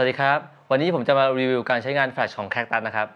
สวัสดีครับ วันนี้ผมจะมารีวิวการใช้งานแฟลชของแคคตัสนะครับ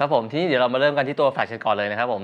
ครับผมทีนี้เดี๋ยวเรามาเริ่มกันที่ตัวแฟลชกันก่อนเลยนะครับผม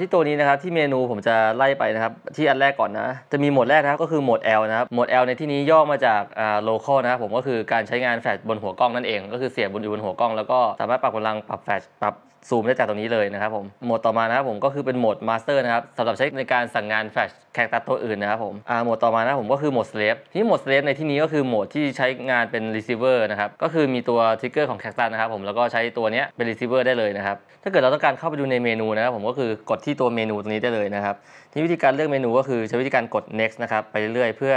ที่ตัวนี้นะครับ ที่เมนูผมจะไล่ไปนะครับที่อันแรกก่อนนะ จะมีโหมดแรกนะครับก็คือโหมด L นะครับโหมด L ในที่นี้ย่อมาจากโลคอลนะครับผมก็คือการใช้งานแฟลชบนหัวกล้องนั่นเอง ก็คือเสียบบนอยู่บนหัวกล้อง แล้วก็สามารถปรับพลังปรับแฟลชปรับซูมได้จากตรงนี้เลยนะครับผมโหมดต่อมานะครับผมก็คือเป็นโหมดมาสเตอร์นะครับสำหรับใช้ในการสั่งงานแฟลชแคคตัสตัวอื่นนะครับผมโหมดต่อมานะผมก็คือโหมดสเลฟที่โหมดสเลฟในที่นี้ก็คือโหมดที่ใช้งานเป็นรีเซิร์ฟเวอร์นะครับก็คือมีตัวทิกเกอร์ของแคคตัสนะครับผมแล้วก็ใช้ตัวนี้เป็นรีเซิร์ฟเวอร์ได้เลยนะครับถ้าเกิดเราต้องการเข้าไปดูในเมนูนะครับผมก็คือกดที่ตัวเมนูตรงนี้ได้เลยนะครับที่วิธีการเลือกเมนูก็คือใช้วิธีการกด next นะครับไปเรื่อยเพื่อ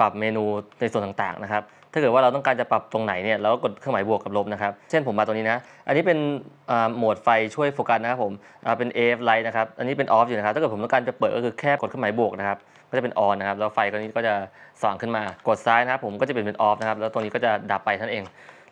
ปรับเมนูในส่วนต่างๆนะครับถ้าเกิดว่าเราต้องการจะปรับตรงไหนเนี่ยเราก็กดเครื่องหมายบวกกับลบนะครับเช่นผมมาตรงนี้นะอันนี้เป็นโหมดไฟช่วยโฟกัสนะครับผมเป็น AF light นะครับอันนี้เป็น off อยู่นะครับ ถ้าเกิดผมต้องการจะเปิดก็คือแค่กดเครื่องหมายบวกนะครับก็จะเป็น on นะครับแล้วไฟตัวนี้ก็จะส่องขึ้นมากดซ้ายนะครับผมก็จะเป็นเป็น off นะครับแล้วตัวนี้ก็จะดับไปท่านเอง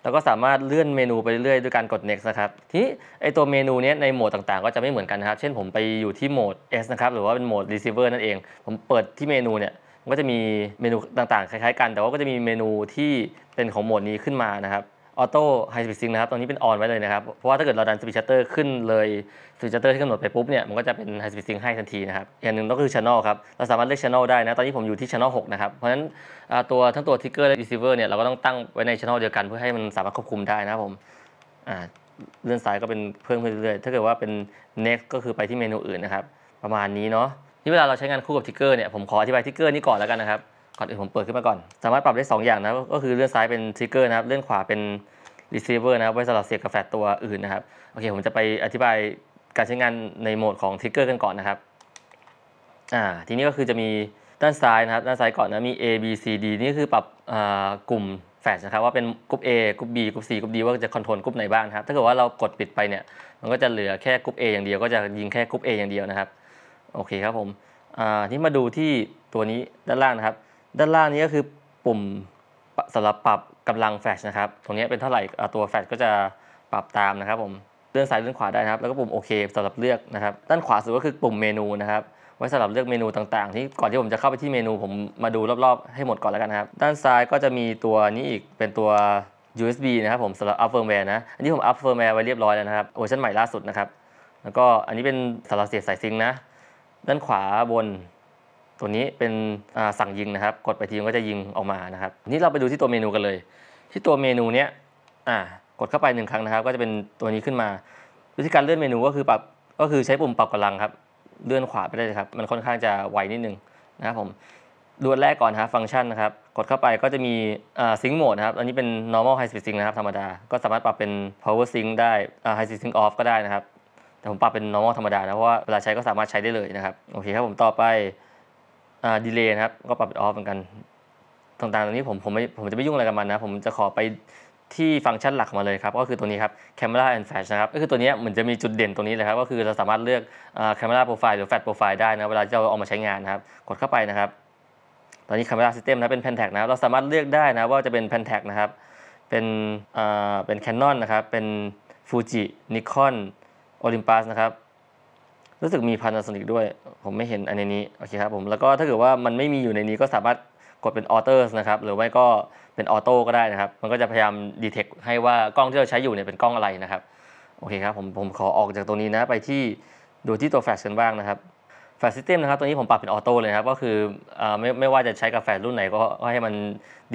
แล้วก็สามารถเลื่อนเมนูไปเรื่อยด้วยการกด next นะครับที่ไอตัวเมนูนี้ในโหมดต่างๆก็จะไม่เหมือนกันนะครับ เช่นผมไปอยู่ที่โหมด S นะครับหรือว่าเป็นโหมด receiver นั่นเอง ผมเปิดที่เมนูเนี่ยก็จะมีเมนูต่างๆคล้ายๆกัน แต่ว่าก็จะมีเมนูที่เป็นของโหมดนี้ขึ้นมานะครับออโต้ไฮสปีดซิงนะครับตรงนี้เป็นออนไว้เลยนะครับ เพราะว่าถ้าเกิดเราดันสปีดชัตเตอร์ขึ้นเลย สปีดชัตเตอร์ที่กำหนดไปปุ๊บเนี่ย มันก็จะเป็นไฮสปีดซิงให้ทันทีนะครับอย่างหนึ่งก็คือชานอลครับ เราสามารถเลือกชานอลได้นะ ตอนนี้ผมอยู่ที่ชนอลหกนะครับ เพราะฉะนั้นตัวทั้งตัวทิกเกอร์และรีเซิร์ฟเนี่ย เราก็ต้องตั้งไว้ในชานอลเดียวกัน เพื่อให้มันสามารถควบคุมได้นะครับผมเลื่อนสายก็เป็นเพิ่มขึ้นเรื่อยๆ ถ้าเกิดว่าเป็น next ก็คือไปที่เมนูอื่นนะครับประมาณนี้เนาะที่เวลาเราใช้งานคู่กับทิกเกอร์เนี่ยผมขออธิบายทิกเกอร์นี้ก่อนแล้วกันนะครับก่อนอื่นผมเปิดขึ้นมาก่อน สามารถปรับได้ 2 อย่างนะ ก็คือเลื่อนซ้ายเป็นทริกเกอร์นะครับเลื่อนขวาเป็นรีเซิร์ฟเวอร์นะครับ ไว้สำหรับเสียบกาแฟตัวอื่นนะครับ โอเค ผมจะไปอธิบายการใช้งานในโหมดของทริกเกอร์กันก่อนนะครับ อ่าทีนี้ก็คือจะมีด้านซ้ายนะครับ ด้านซ้ายก่อนนะ มี A B C D นี่คือปรับกลุ่มแฟลชนะครับ ว่าเป็นกลุ่ม A กลุ่ม B กลุ่ม C กลุ่ม D ว่าจะคอนโทรลกลุ่มไหนบ้างครับถ้าเกิดว่าเรากดปิดไปเนี่ย มันก็จะเหลือแค่กลุ่ม A อย่างเดียว ก็จะยิงแค่กลุ่ม A อย่างเดียวนะครับโอเคครับผมอ่าที่มาดูที่ตัวนี้ด้านล่างนะครับด้านล่างนี้ก็คือปุ่มสำหรับปรับกำลังแฟชนะครับ ตรงนี้เป็นเท่าไหร่ ตัวแฟชก็จะปรับตามนะครับ ผมเลื่อนซ้ายเลื่อนขวาได้นะครับ แล้วก็ปุ่มโอเคสำหรับเลือกนะครับ ด้านขวาสุดก็คือปุ่มเมนูนะครับ ไว้สำหรับเลือกเมนูต่างๆ ที่ก่อนที่ผมจะเข้าไปที่เมนูผมมาดูรอบๆ ให้หมดก่อนแล้วกันนะครับ ด้านซ้ายก็จะมีตัวนี้อีกเป็นตัว USB นะครับผมสำหรับอัพเฟิร์มแวร์นะ อันนี้ผมอัพเฟิร์มแวร์ไว้เรียบร้อยแล้วนะครับเวอร์ชันใหม่ล่าสุดนะครับ แล้วก็อันนี้เป็นสำหรับเสียบสายซิงนะด้านขวาบนตัวนี้เป็นสั่งยิงนะครับ กดไปทีมันก็จะยิงออกมานะครับนี้เราไปดูที่ตัวเมนูกันเลย ที่ตัวเมนูเนี้ยกดเข้าไปหนึ่งครั้งนะครับ ก็จะเป็นตัวนี้ขึ้นมา วิธีการเลื่อนเมนูก็คือปรับ ก็คือใช้ปุ่มปรับกำลังครับ เลื่อนขวาไปได้เลยครับ มันค่อนข้างจะไวนิดนึงนะครับผมดูแรกก่อนฮะฟังก์ชันนะครับ กดเข้าไปก็จะมีซิงค์โหมดนะครับ อันนี้เป็น normal high speed sync นะครับธรรมดา ก็สามารถปรับเป็น power sync ได้ high speed sync off ก็ได้นะครับ แต่ผมปรับเป็น normal ธรรมดานะเพราะว่าเวลาใช้ก็สามารถใช้ได้เลยนะครับ โอเคครับผมต่อไป่าดีเลย์นะครับก็ปรับออฟเหมือนกันต่างๆตรงนี้ผมผมไม่ผมจะไม่ยุ่งอะไรกับมันนะผมจะขอไปที่ฟังก์ชันหลักมาเลยครับ ก็คือตัวนี้ครับ Camera and Flash นะครับ ก็คือตัวนี้เหมือนจะมีจุดเด่นตรงนี้เลยครับ ก็คือเราสามารถเลือก Camera Profile หรือ Flash Profile ได้นะเวลาที่เราเอามาใช้งานนะครับ กดเข้าไปนะครับ ตอนนี้ Camera System นะเป็น Pentax นะครับ เราสามารถเลือกได้นะว่าจะเป็น Pentax นะครับ เป็นเอ่อเป็น Canon นะครับเป็น Fuji Nikon Olympus นะครับรู้สึกมีพันธสนิทด้วย ผมไม่เห็นอันนี้ โอเคครับผมแล้วก็ถ้าเกิดว่ามันไม่มีอยู่ในนี้ก็สามารถกดเป็น Autos นะครับ หรือไม่ก็เป็นออโต้ก็ได้นะครับ มันก็จะพยายามดีเทคให้ว่ากล้องที่เราใช้อยู่เนี่ยเป็นกล้องอะไรนะครับโอเคครับผมผมขอออกจากตรงนี้นะ ไปที่ดูที่ตัวแฟลชกันบ้างนะครับแฟลชซิสเต็มนะครับตัวนี้ผมปรับเป็นออโต้เลยครับก็คือไม่ไม่ว่าจะใช้กาแฟรุ่นไหนก็ให้มัน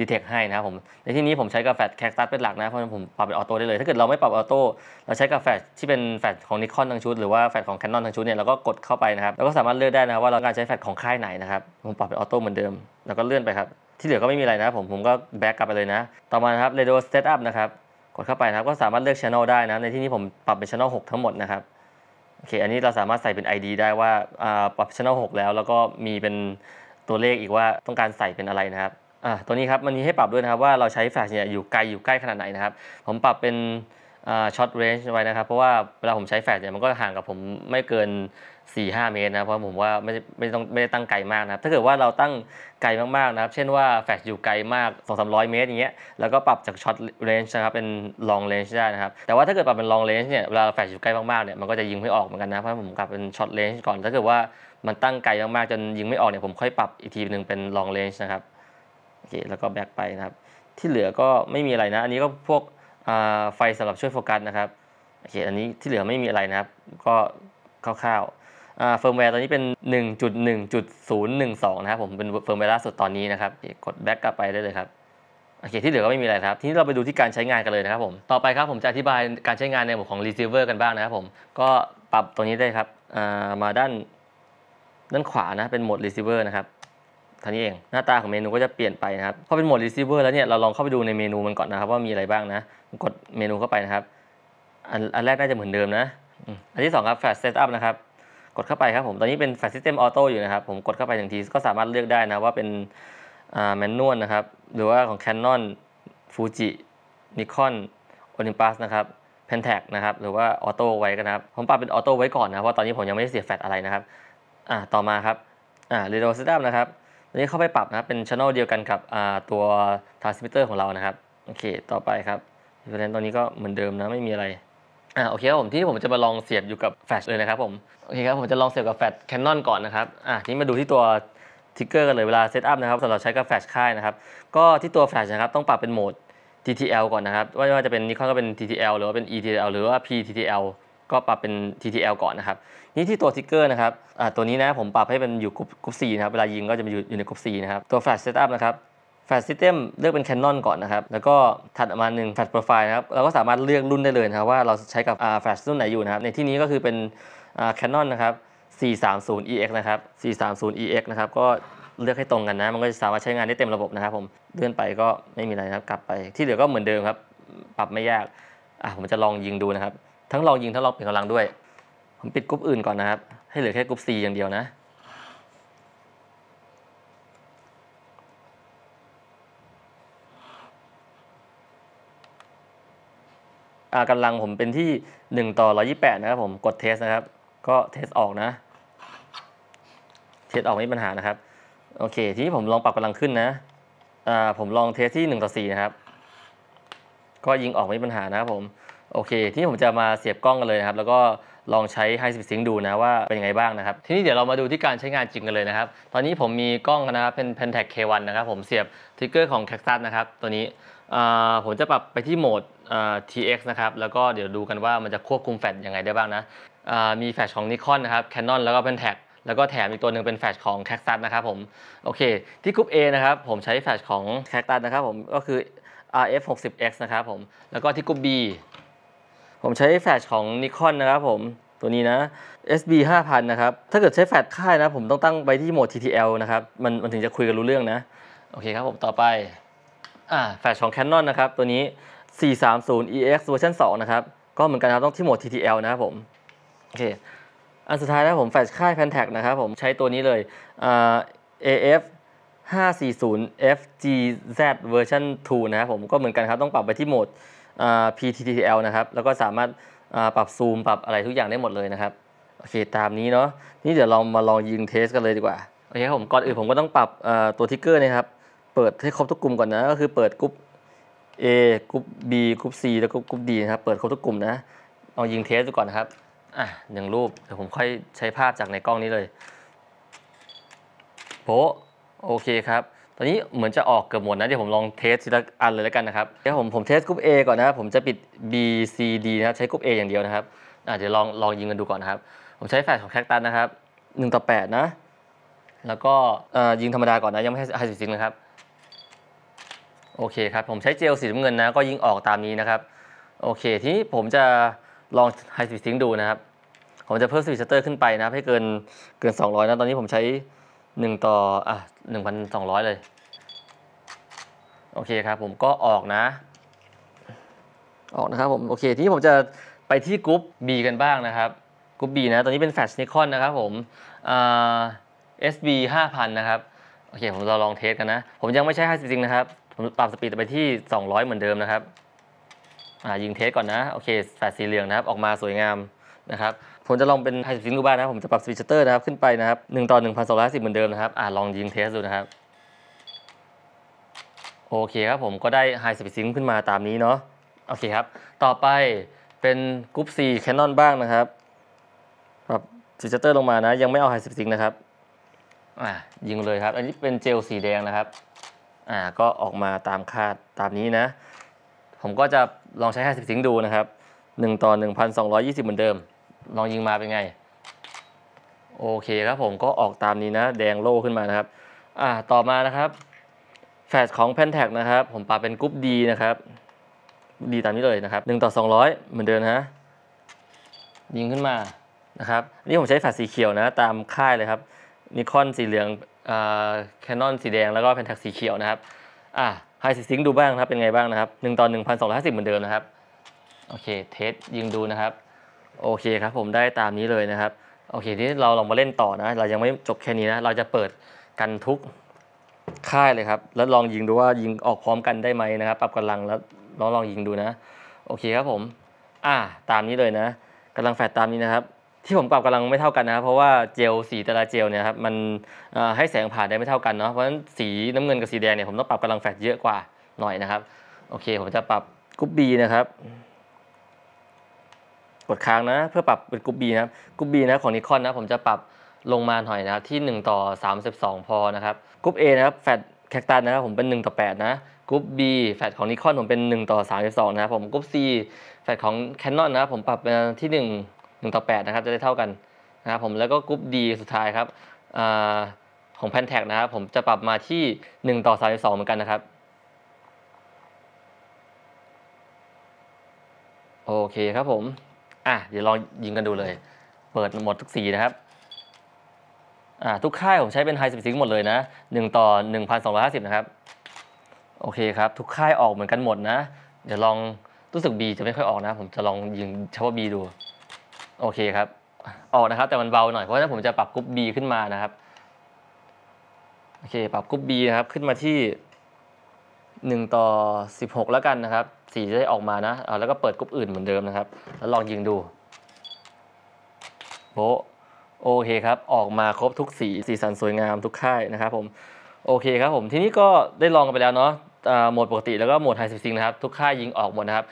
ดีเทคให้นะครับผมในที่นี้ผมใช้กาแฟแคคตัสเป็นหลักนะเพราะผมปรับเป็นออโต้ได้เลย ถ้าเกิดเราไม่ปรับออโต้เราใช้กาแฟที่เป็นแฟลชของนิคอนทั้งชุดหรือว่าแฟลชของแคนนอนทั้งชุดเนี่ยเราก็กดเข้าไปนะครับ แล้วก็สามารถเลือกได้นะครับว่าเราการใช้แฟลชของค่ายไหนนะครับผมปรับเป็นออโต้เหมือนเดิมแล้วก็เลื่อนไปครับที่เหลือก็ไม่มีอะไรนะผมผมก็แบ็กกลับไปเลยนะต่อมาครับเ r โ d สเตตอัพนะครับกดเข้าไปนะครับก็สามารถเลือกชานอลได้นะในที่นี้ผมปรับเป็นชานอลหกทั้งหมดนะครับโอเค อันนี้เราสามารถใส่เป็น ID ได้ว่าปรับช h a น n e 6แล้ว แล้วก็มีเป็นตัวเลขอีกว่าต้องการใส่เป็นอะไรนะครับอ่าตัวนี้ครับ มันมีให้ปรับด้วยนะครับ ว่าเราใช้แฟลชเนี่ยอยู่ไกลอยู่ใกล้ขนาดไหนนะครับ ผมปรับเป็นช็อตเรนจ์ไว้นะครับ เพราะว่าเวลาผมใช้แฟลชเนี่ยมันก็ห่างกับผมไม่เกินสี่ห้าเมตรนะเพราะผมว่าไม่ไม่ต้องไม่ได้ตั้งไกลมากนะครับถ้าเกิดว่าเราตั้งไกลมากๆนะครับ เช่นว่าแฟลชอยู่ไกลมากสสองามร้อยเมตรอย่างเงี้ยแล้วก็ปรับจากช็อตเรนจ์นะครับเป็นลองเรนจ์ได้นะครับ แต่ว่าถ้าเกิดปรับเป็นลองเรนจ์เนี่ยเวลาแฟลชอยู่ใกล้มากๆเนี่ยมันก็จะยิงไม่ออกเหมือนกันนะเพราะผมกลับเป็นช็อตเรนจ์ก่อนถ้าเกิดว่ามันตั้งไกลมากๆจนยิงไม่ออกเนี่ยผมค่อยปรับอีกทีหนึ่งเป็นลองเรนจ์นะครับโอเคแล้วก็แบ็กไปนะครับที่เหลือก็ไม่มีอะไรนะ อันนี้ก็พวกไฟสำหรับช่วยโฟกัสนะครับโอเคอันนี้ที่เหลือไม่มีอะไรนะครับ ก็คร่าวๆเฟิร์มแวร์ตอนนี้เป็น 1.1.012นะครับผมเป็นเฟิร์มแวร์ล่าสุดตอนนี้นะครับกดแบ็กกลับไปได้เลยครับโอเคที่เหลือก็ไม่มีอะไรครับ ทีนี้เราไปดูที่การใช้งานกันเลยนะครับ ผม ต่อไปครับผมจะอธิบายการใช้งานในหมวดของ receiver กันบ้างนะครับผม ก็ปรับตรงนี้ได้ครับมาด้าน ด้านขวานะ เป็นโหมด receiver นะครับท่านี้เองหน้าตาของเมนูก็จะเปลี่ยนไปนะครับพอเป็นโหมด receiver แล้วเนี่ยเราลองเข้าไปดูในเมนูมันก่อนนะครับ ว่ามีอะไรบ้างนะ กดเมนูเข้าไปนะครับอันแรกน่าจะเหมือนเดิมนะอันที่2ครับ flash setup นะครับกดเข้าไปครับผมตอนนี้เป็นแฟลชซิสเต็มออโต้อยู่นะครับ ผมกดเข้าไปหนึ่งทีก็สามารถเลือกได้นะว่าเป็นแมนนวลนะครับหรือว่าของ Canon Fuji Nikon Olympus นะครับ Pentax นะครับหรือว่าออโต้ไว้กันนะครับ ผมปรับเป็นออโต้ไว้ก่อนนะเพราะตอนนี้ผมยังไม่ได้เสียแฟลชอะไรนะครับอ่าต่อมาครับอ่าอ e d o w s e t นะครับตอนนี้เข้าไปปรับนะครับเป็นช่องเดียวกันกับอ่าตัวทา r a ิมิเตอร์ของเรานะครับโอเคต่อไปครับ r e f e r e n c ตอนนี้ก็เหมือนเดิมนะไม่มีอะไรอ่าโอเคครับผมที่ผมจะมาลองเสียบอยู่กับแฟลชเลยนะครับผมโอเคครับผมจะลองเสียบกับแฟลชแคนนอนก่อนนะครับอ่าทีนี้มาดูที่ตัวทิกเกอร์กันเลยเวลาเซตอัพนะครับสำหรับใช้กับแฟลชค่ายนะครับก็ที่ตัวแฟลชนะครับต้องปรับเป็นโหมด TTL ก่อนนะครับ ว่าจะเป็นนิคอนก็เป็น TTL หรือว่าเป็น ETL หรือว่า PTTL ก็ปรับเป็น TTL ก่อนนะครับนี่ที่ตัวทิกเกอร์นะครับอ่าตัวนี้นะผมปรับให้เป็นอยู่กรุ๊ปกรุ๊ปสนะครับเวลายิงก็จะมอยู่อยู่ในกรุ๊ปสนะครับตัวแฟลชเซตอัพนะครับแฟลชซิสเต็มเลือกเป็น Canon ก่อนนะครับ แล้วก็ถัดมาหนึ่งแฟลชโปรไฟล์นะครับ เราก็สามารถเลือกรุ่นได้เลยนะครับ ว่าเราใช้กับแฟลชรุ่นไหนอยู่นะครับ ในที่นี้ก็คือเป็นแคนนอนนะครับ 430EX นะครับ 430EX นะครับ ก็เลือกให้ตรงกันนะ มันก็จะสามารถใช้งานได้เต็มระบบนะครับผมเลื่อนไปก็ไม่มีอะไรนะครับกลับไป ที่เหลือก็เหมือนเดิมครับ ปรับไม่ยาก อ่ะ ผมจะลองยิงดูนะครับทั้งลองยิงทั้งลองเปลี่ยนกำลังด้วย ผมปิดกรุ๊ปอื่นก่อนนะครับให้เหลือแค่กรุ๊ป C อย่างเดียวนะกำลังผมเป็นที่ 1 ต่อ128 นะครับผมกดเทสนะครับ ก็เทสออกนะ เทสออกไม่มีปัญหานะครับโอเคทีนี้ผมลองปรับกำลังขึ้นนะผมลองเทสที่ 1 ต่อ4 นะครับ ก็ยิงออกไม่มีปัญหานะครับผมโอเคที่ผมจะมาเสียบกล้องกันเลยนะครับ แล้วก็ลองใช้ไฮสปีดซิงดูนะว่าเป็นยังไงบ้างนะครับ ทีนี้เดี๋ยวเรามาดูที่การใช้งานจริงกันเลยนะครับ ตอนนี้ผมมีกล้องนะครับเป็น Pentax K1 นะครับผมเสียบทริกเกอร์ของ Cactus นะครับตัวนี้ผมจะปรับไปที่โหมด TX นะครับ แล้วก็เดี๋ยวดูกันว่ามันจะควบคุมแฟลชยังไงได้บ้างนะมีแฟลชของ Nikon นะครับ Canon แล้วก็ Pentax แล้วก็แถมอีกตัวหนึ่งเป็นแฟลชของ c a c t u s นะครับผม โอเค ที่กลุ่ม A นะครับ ผมใช้แฟลชของ c a c t u s นะครับผม ก็คือ RF 6 0 X นะครับผม แล้วก็ที่กลุ่ม B ผมใช้แฟลชของ Nikon นะครับผม ตัวนี้นะ SB 5000นะครับ ถ้าเกิดใช้แฟลชค่ายนะ ผมต้องตั้งไปที่โหมด TTL นะครับ มันมันถึงจะคุยกันรู้เรื่องนะ โอเคครับผม ต่อไปอ่าแฟลชของ Canon นะครับตัวนี้430 EX เวอร์ชัน2นะครับ ก็เหมือนกันนะต้องที่โหมด TTL นะครับผม โอเค อันสุดท้ายนะ ผมแฟลชค่าย Pentax นะครับ ผมใช้ตัวนี้เลย AF 540 FGZ เวอร์ชัน2นะครับผมก็เหมือนกันครับ ต้องปรับไปที่โหมด PTTL นะครับแล้วก็สามารถปรับซูมปรับอะไรทุกอย่างได้หมดเลยนะครับ โอเคตามนี้เนาะนี่เดี๋ยวเรามาลองยิงเทสกันเลยดีกว่า โอเคครับผมก่อนอื่นผมก็ต้องปรับตัวทิกเกอร์นะครับ เปิดให้ครบทุกกลุ่มก่อนนะก็คือเปิดกลุ่ม A กรุ๊ป B กรุ๊ป C แล้วก็กรุ๊ป D นะครับ เปิดครบทุกกลุ่มนะเอายิงเทสก่อนนะครับ อ่ะหนึ่งรูป เดี๋ยวผมค่อยใช้ภาพจากในกล้องนี้เลยโพโอเคครับ ตอนนี้เหมือนจะออกเกือบหมดนะเดี๋ยวผมลองเทสทีละอันเลยแล้วกันนะครับ เดี๋ยวผมผมเทสกรุ๊ป A ก่อนนะครับผมจะปิด B C D นะใช้กรุ๊ป A อย่างเดียวนะครับ อ่ะ เดี๋ยวลองลองยิงกันดูก่อนนะครับ ผมใช้แฟลชของแคคตัสนะครับ 1 ต่อ 8 นะ แล้วก็ยิงธรรมดาก่อนนะ ยังไม่ให้ไฮสิซิงนะครับโอเคครับ ผมใช้เจลสีน้ำเงินนะ ก็ยิงออกตามนี้นะครับ โอเค ทีนี้ผมจะลองไฮสปีดซิงดูนะครับ ผมจะเพิ่มสปีดชัตเตอร์ขึ้นไปนะ ให้เกินเกิน 200 นะ ตอนนี้ผมใช้ 1 ต่ออ่ะ 1,200 เลย โอเคครับผมก็ออกนะ ออกนะครับผม โอเคทีนี้ผมจะไปที่กรุ๊ป B กันบ้างนะครับกรุ๊ป B นะ ตอนนี้เป็นแฟชนิคอนนะครับผมเอสบีห5,000 นะครับ โอเค ผมจะลองเทสกันนะ ผมยังไม่ใช้ไฮสปีดซิงนะครับผมปรับสปีดไปที่ 200 เหมือนเดิมนะครับยิงเทสก่อนนะ โอเคแฟลชสีเหลืองนะครับ ออกมาสวยงามนะครับ ผมจะลองเป็นไฮสปีดลูกบ้านนะ ผมจะปรับสปีดชัตเตอร์นะครับ ขึ้นไปนะครับ1ต่อ1,250 เหมือนเดิมนะครับ อ่าลองยิงเทสดูนะครับ โอเคครับผมก็ได้ไฮสปีดซิงขึ้นมาตามนี้เนาะโอเคครับ ต่อไปเป็นกรุ๊ปแคนนอนบ้างนะครับ ปรับสปีดชัตเตอร์ลงมานะ ยังไม่เอาไฮสปีดซิงนะครับ อ่ายิงเลยครับ อันนี้เป็นเจลสีแดงนะครับอ่าก็ออกมาตามคาดตามนี้นะ ผมก็จะลองใช้ 50สิงดูนะครับ1ต่อ1,220 เหมือนเดิม ลองยิงมาเป็นไง โอเคครับผมก็ออกตามนี้นะ แดงโล่ขึ้นมานะครับอ่าต่อมานะครับแฟลชของแพนแท็กนะครับ ผมปาเป็นกรุ๊ปดีนะครับ ดีตามนี้เลยนะครับ1ต่อ200 เหมือนเดิมนะยิงขึ้นมานะครับนี่ผมใช้แฟลชสีเขียวนะตามค่ายเลยครับนิคอนสีเหลืองแคนนอนสีแดงแล้วก็แพนทักสีเขียวนะครับ อ่ะไฮซิซิงดูบ้างนะครับเป็นไงบ้างนะครับ 1ต่อ1,250เหมือนเดิมนะครับโอเค เทสยิงดูนะครับ โอเคครับผมได้ตามนี้เลยนะครับ โอเคที่เราลองมาเล่นต่อนะ เรายังไม่จบแค่นี้นะ เราจะเปิดกันทุกค่ายเลยครับ แล้วลองยิงดูว่ายิงออกพร้อมกันได้ไหมนะครับ ปรับกำลังแล้วลองลองยิงดูนะ โอเคครับผม อ่า ตามนี้เลยนะ กำลังแฟดตามนี้นะครับที่ผมปรับกำลังไม่เท่ากันนะครับเพราะว่าเจลสีแต่ละเจลเนี่ยครับมันให้แสงผ่านได้ไม่เท่ากันเนาะเพราะฉะนั้นสีน้ำเงินกับสีแดงเนี่ยผมต้องปรับกำลังแฟลชเยอะกว่าหน่อยนะครับโอเคผมจะปรับกรุ๊ปบีนะครับกดค้างนะเพื่อปรับเป็นกรุ๊ปบีนะครับกรุ๊ปบีนะของนิคอนนะผมจะปรับลงมาหน่อยนะครับ ที่ 1 ต่อ32 พอนะครับกรุ๊ปอนะครับแฟลชแคคตัสนะครับผมเป็น1ต่อ8นะกรุ๊ปบีแฟลของนิคอนผมเป็น1ต่อ32นะครับผมกรุ๊ปซีแฟลของแคนนอนนะครับผมปรับ็นที่ 1 1 ต่อ 8 นะครับ จะได้เท่ากันนะครับผมแล้วก็กรุ๊ป D สุดท้ายครับอของแพนแท็กนะครับ ผมจะปรับมาที่ 1 ต่อ32เหมือนกันนะครับ โอเคครับผม อ่ะเดี๋ยวลองยิงกันดูเลย เปิดหมดทุกสีนะครับอ่าทุกค่ายผมใช้เป็นไฮสปีซิงหมดเลยนะ 1 ต่อ 1,250 นะครับ โอเคครับ ทุกค่ายออกเหมือนกันหมดนะ เดี๋ยวลองรู้สึก B จะไม่ค่อยออกนะผมจะลองยิงเฉพาะ B ดูโอเคครับออกนะครับแต่มันเบาหน่อยเพราะฉะนั้นผมจะปรับกรุ๊ป B ขึ้นมานะครับโอเคปรับกรุ๊ป B นะครับขึ้นมาที่1 ต่อ 16แล้วกันนะครับสีจะได้ออกมานะเอาแล้วก็เปิดกรุ๊ปอื่นเหมือนเดิมนะครับ แล้วลองยิงดูโบโอเคครับ ออกมาครบทุกสีสีสันสวยงามทุกค่ายนะครับผมโอเคครับผมทีนี้ก็ได้ลองกันไปแล้วเนาะโหมดปกติแล้วก็โหมดไฮสิบซิงนะครับทุกค่ายยิงออกหมดนะครับ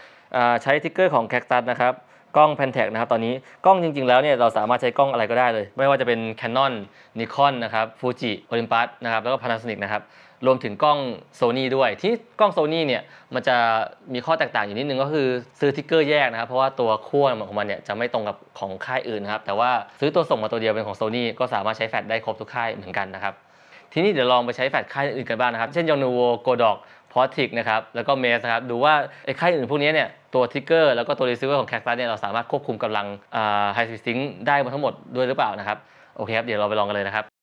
ใช้ทิกเกอร์ของแคคตัสนะครับกล้องแพนแทกนะครับ ตอนนี้กล้องจริงๆแล้วเนี่ยเราสามารถใช้กล้องอะไรก็ได้เลย ไม่ว่าจะเป็น Canon Nikon นะครับ Fuji Olympus นะครับแล้วก็ Panasonic นะครับ รวมถึงกล้อง Sony ด้วยที่กล้อง Sony เนี่ยมันจะมีข้อแตกต่างอยู่นิดนึง ก็คือซื้อทิกเกอร์แยกนะครับ เพราะว่าตัวขั้วของมันเนี่ยจะไม่ตรงกับของค่ายอื่นนะครับ แต่ว่าซื้อตัวส่งมาตัวเดียวเป็นของ Sony ก็สามารถใช้แฟลชได้ครบทุกค่ายเหมือนกันนะครับทีนี้เดี๋ยวลองไปใช้แฟลชค่ายอื่นกันบ้างนะครับเช่นยองนูโวโกดอกพอทิกนะครับ แล้วก็เมสครับ ดูว่าไอ้ค่ายอื่นพวกนี้เนี่ย ตัวทิกเกอร์แล้วก็ตัวรีเซิร์ฟของแคคตัสเนี่ย เราสามารถควบคุมกำลังไฮสปีดซิงได้มาทั้งหมดด้วยหรือเปล่านะครับ โอเคครับ เดี๋ยวเราไปลองกันเลยนะครับ